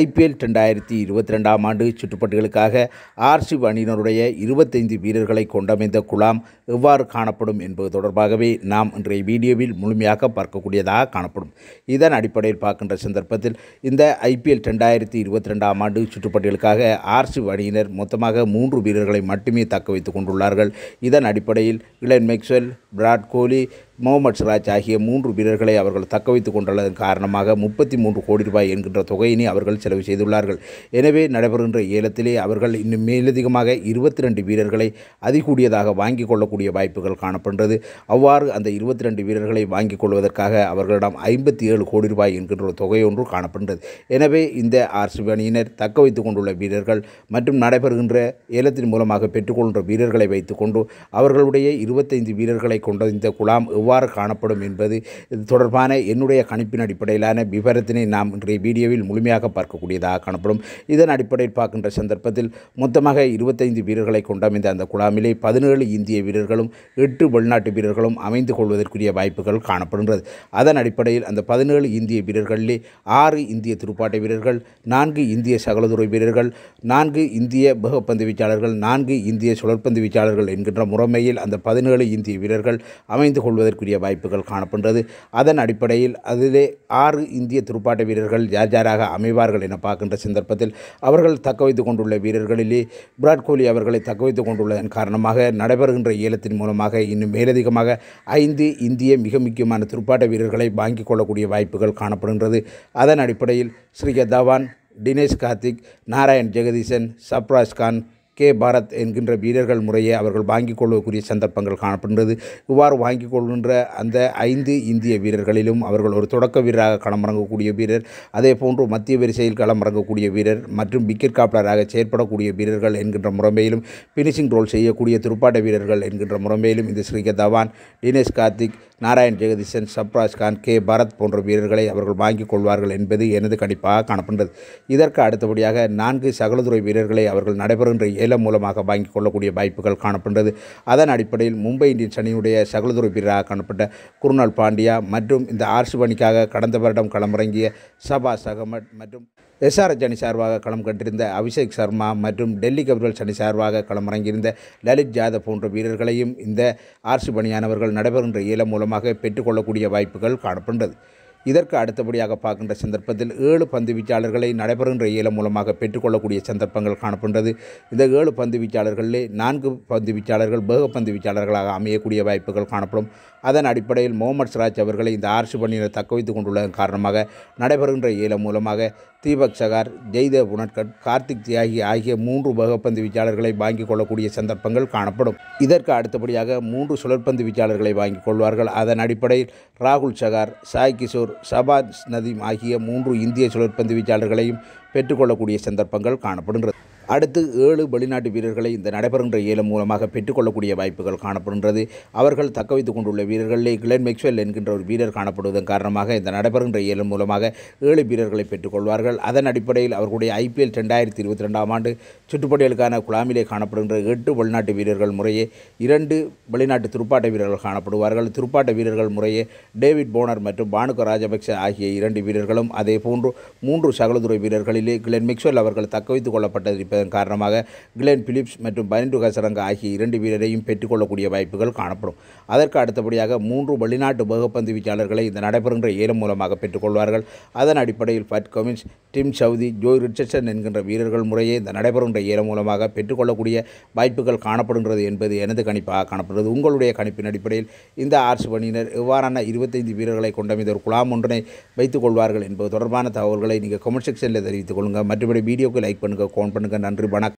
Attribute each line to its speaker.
Speaker 1: IPL ரெண்டாயிரத்தி இருபத்தி ரெண்டாம் ஆண்டு சுற்றுப்பட்டுகளுக்காக ஆர்சிப் அணியினருடைய இருபத்தைந்து வீரர்களை கொண்டமைந்த குழாம் எவ்வாறு காணப்படும் என்பது தொடர்பாகவே நாம் இன்றைய வீடியோவில் முழுமையாக பார்க்கக்கூடியதாக காணப்படும் இதன் அடிப்படையில் பார்க்கின்ற சந்தர்ப்பத்தில் இந்த ஐபிஎல் ரெண்டாயிரத்தி இருபத்தி ரெண்டாம் ஆண்டு சுற்றுப்பட்டுகளுக்காக ஆர்சிப் அணியினர் மொத்தமாக மூன்று வீரர்களை மட்டுமே தக்க வைத்துக் கொண்டுள்ளார்கள் இதன் அடிப்படையில் கிளென் மெக்ஸ்வெல் விராட் கோலி முகமது சிராஜ் ஆகிய மூன்று வீரர்களை அவர்கள் தக்க வைத்துக் கொண்டுள்ளதன் காரணமாக முப்பத்தி மூன்று கோடி ரூபாய் என்கின்ற தொகையினை அவர்கள் ரூபாய்கள் செலவு செய்துள்ளார்கள் எனவே நடைபெறுகின்ற ஏலத்திலே அவர்கள் இன்னும் மேலதிகமாக இருபத்தி ரெண்டு வீரர்களை அதிகூடியதாக வாங்கிக் கொள்ளக்கூடிய வாய்ப்புகள் காணப்படுகிறது அவ்வாறு அந்த இருபத்தி ரெண்டு வீரர்களை வாங்கிக் கொள்வதற்காக அவர்களிடம் ஐம்பத்தி ஏழு கோடி ரூபாய் என்கின்ற தொகை ஒன்று காணப்படுகிறது எனவே இந்த ஆர்சிபி அணியினர் தக்க வைத்துக் கொண்டுள்ள வீரர்கள் மற்றும் நடைபெறுகின்ற ஏலத்தின் மூலமாக பெற்றுக்கொள்கின்ற வீரர்களை வைத்துக்கொண்டு அவர்களுடைய இருபத்தைந்து வீரர்களை கொண்ட இந்த குழாம் எவ்வாறு காணப்படும் என்பது இது தொடர்பான என்னுடைய கணிப்பின் அடிப்படையிலான விவரத்தினை நாம் இன்றைய வீடியோவில் முழுமையாக பார்க்க பார்க்கக்கூடியதாக காணப்படும் இதன் அடிப்படையில் பார்க்கின்ற சந்தர்ப்பத்தில் மொத்தமாக இருபத்தைந்து வீரர்களை கொண்டமைந்த அந்த குழாமிலே பதினேழு இந்திய வீரர்களும் எட்டு வெளிநாட்டு வீரர்களும் அமைந்து கொள்வதற்குரிய வாய்ப்புகள் காணப்படுகிறது அதன் அடிப்படையில் அந்த பதினேழு இந்திய வீரர்களிலே ஆறு இந்திய துடுப்பாட்ட வீரர்கள் நான்கு இந்திய சகலதுறை வீரர்கள் நான்கு இந்திய பகப்பந்து வீச்சாளர்கள் நான்கு இந்திய சுழற்பந்து வீச்சாளர்கள் என்கின்ற முறைமையில் அந்த பதினேழு இந்திய வீரர்கள் அமைந்து கொள்வதற்குரிய வாய்ப்புகள் காணப்படுகிறது அதன் அடிப்படையில் அதிலே ஆறு இந்திய துடுப்பாட்ட வீரர்கள் யார் யாராக அமைவார்கள் வீரர்கள் என பார்க்கின்ற சந்தர்ப்பத்தில் அவர்கள் தக்க வைத்து கொண்டுள்ள வீரர்களிலே விராட் கோலி அவர்களை தக்க வைத்து கொண்டுள்ளதன் காரணமாக நடைபெறுகின்ற ஏலத்தின் மூலமாக இன்னும் மேலதிகமாக ஐந்து இந்திய மிக முக்கியமான துடுப்பாட்ட வீரர்களை வாங்கிக் கொள்ளக்கூடிய வாய்ப்புகள் காணப்படுகின்றது அதன் அடிப்படையில் ஸ்ரீகர் தவான் தினேஷ் கார்த்திக் நாராயண் ஜெகதீசன் சப்ராஜ் கான் கே பாரத் என்கின்ற வீரர்கள் முறையை அவர்கள் வாங்கிக் கொள்ளக்கூடிய சந்தர்ப்பங்கள் காணப்படுகிறது இவ்வாறு வாங்கிக் கொள்கின்ற அந்த ஐந்து இந்திய வீரர்களிலும் அவர்கள் ஒரு தொடக்க வீரராக களமிறங்கக்கூடிய வீரர் அதே போன்று மத்திய வரிசையில் களமிறங்கக்கூடிய வீரர் மற்றும் விக்கெட் காப்பலராக செயற்படக்கூடிய வீரர்கள் என்கின்ற முறைமையிலும் ஃபினிஷிங் ரோல் செய்யக்கூடிய துருப்பாட்ட வீரர்கள் என்கின்ற முறைமையிலும் இந்த ஸ்ரீக தவான் தினேஷ் கார்த்திக் நாராயண் ஜெகதீசன் சப்ராஜ் கான் கே பாரத் போன்ற வீரர்களை அவர்கள் வாங்கிக் கொள்வார்கள் என்பது எனது கணிப்பாக காணப்படுகிறது இதற்கு அடுத்தபடியாக நான்கு சகலதுறை வீரர்களை அவர்கள் நடைபெறுகின்ற ஏலம் மூலமாக வாங்கிக் கொள்ளக்கூடிய வாய்ப்புகள் காணப்படுகிறது அதன் அடிப்படையில் மும்பை இந்தியன்ஸ் அணியுடைய சகலதுறை வீரராக காணப்பட்ட குருநாள் பாண்டியா மற்றும் இந்த பணிக்காக கடந்த வருடம் களமிறங்கிய சபா சகமட் மற்றும் எஸ்ஆர்எச் அணி சார்பாக களம் கண்டிருந்த அபிஷேக் சர்மா மற்றும் டெல்லி கேபிட்டல்ஸ் அணி சார்பாக களமிறங்கியிருந்த லலித் ஜாதவ் போன்ற வீரர்களையும் இந்த ஆர்சி பணியானவர்கள் நடைபெறுகின்ற ஏலம் மூலமாக பெற்றுக்கொள்ளக்கூடிய வாய்ப்புகள் காணப்படுகிறது இதற்கு அடுத்தபடியாக பார்க்கின்ற சந்தர்ப்பத்தில் ஏழு பந்து வீச்சாளர்களை நடைபெறுகின்ற ஏலம் மூலமாக பெற்றுக்கொள்ளக்கூடிய சந்தர்ப்பங்கள் காணப்படுகிறது இந்த ஏழு பந்து வீச்சாளர்களிலே நான்கு பந்து வீச்சாளர்கள் வேக பந்து வீச்சாளர்களாக அமையக்கூடிய வாய்ப்புகள் காணப்படும் அதன் அடிப்படையில் முகமது சிராஜ் அவர்களை இந்த ஆர்சு பணியினர் தக்க வைத்துக் கொண்டுள்ளதன் காரணமாக நடைபெறுகின்ற ஏலம் மூலமாக தீபக் சகார் ஜெய்தேவ் புனட்கட் கார்த்திக் தியாகி ஆகிய மூன்று வேகப்பந்து வீச்சாளர்களை வாங்கிக் கொள்ளக்கூடிய சந்தர்ப்பங்கள் காணப்படும் இதற்கு அடுத்தபடியாக மூன்று சுழற்பந்து வீச்சாளர்களை வாங்கிக் கொள்வார்கள் அதன் அடிப்படையில் ராகுல் சகார் சாய் கிஷோர் ஷபாத் நதீம் ஆகிய மூன்று இந்திய சுழற்பந்து வீச்சாளர்களையும் பெற்றுக்கொள்ளக்கூடிய சந்தர்ப்பங்கள் காணப்படுகிறது அடுத்து ஏழு வெளிநாட்டு வீரர்களை இந்த நடைபெறுகின்ற ஏலம் மூலமாக பெற்றுக்கொள்ளக்கூடிய வாய்ப்புகள் காணப்படுகின்றது அவர்கள் தக்க வைத்துக் கொண்டுள்ள வீரர்களே கிளென் மெக்ஸ்வெல் என்கின்ற ஒரு வீரர் காணப்படுவதன் காரணமாக இந்த நடைபெறுகின்ற ஏலம் மூலமாக ஏழு வீரர்களை பெற்றுக்கொள்வார்கள் அதன் அடிப்படையில் அவர்களுடைய ஐபிஎல் ரெண்டாயிரத்தி இருபத்தி ரெண்டாம் ஆண்டு சுற்றுப்பட்டியலுக்கான குழாமிலே காணப்படுகின்ற எட்டு வெளிநாட்டு வீரர்கள் முறையே இரண்டு வெளிநாட்டு துருப்பாட்ட வீரர்கள் காணப்படுவார்கள் துருப்பாட்ட வீரர்கள் முறையே டேவிட் போனர் மற்றும் பானுக ராஜபக்ச ஆகிய இரண்டு வீரர்களும் அதே போன்று மூன்று சகலதுறை வீரர்களிலே கிளென் மெக்ஸ்வெல் அவர்கள் தக்க வைத்துக் கொள்ளப்பட்டிருப்ப இருப்பதன் காரணமாக கிளென் பிலிப்ஸ் மற்றும் பனிண்டு ஹசரங்க ஆகிய இரண்டு வீரரையும் பெற்றுக்கொள்ளக்கூடிய வாய்ப்புகள் காணப்படும் அதற்கு அடுத்தபடியாக மூன்று வெளிநாட்டு வேகப்பந்து வீச்சாளர்களை இந்த நடைபெறுகின்ற ஏலம் மூலமாக பெற்றுக்கொள்வார்கள் அதன் அடிப்படையில் Pat Cummins Tim Southee Jhye Richardson என்கின்ற வீரர்கள் முறையே இந்த நடைபெறுகின்ற ஏலம் மூலமாக பெற்றுக்கொள்ளக்கூடிய வாய்ப்புகள் காணப்படுகிறது என்பது எனது கணிப்பாக காணப்படுகிறது உங்களுடைய கணிப்பின் அடிப்படையில் இந்த ஆர்ஸ் பணியினர் எவ்வாறான இருபத்தைந்து வீரர்களை கொண்ட இந்த ஒரு குழாம் ஒன்றினை வைத்துக் கொள்வார்கள் என்பது தொடர்பான தகவல்களை நீங்கள் கமெண்ட் செக்ஷனில் தெரிவித்துக் கொள்ளுங்கள் மற்றபடி வீடியோக்கு லைக் பண்ணுங்கள் கோன் பண்ணுங்கள் Andrew Banak.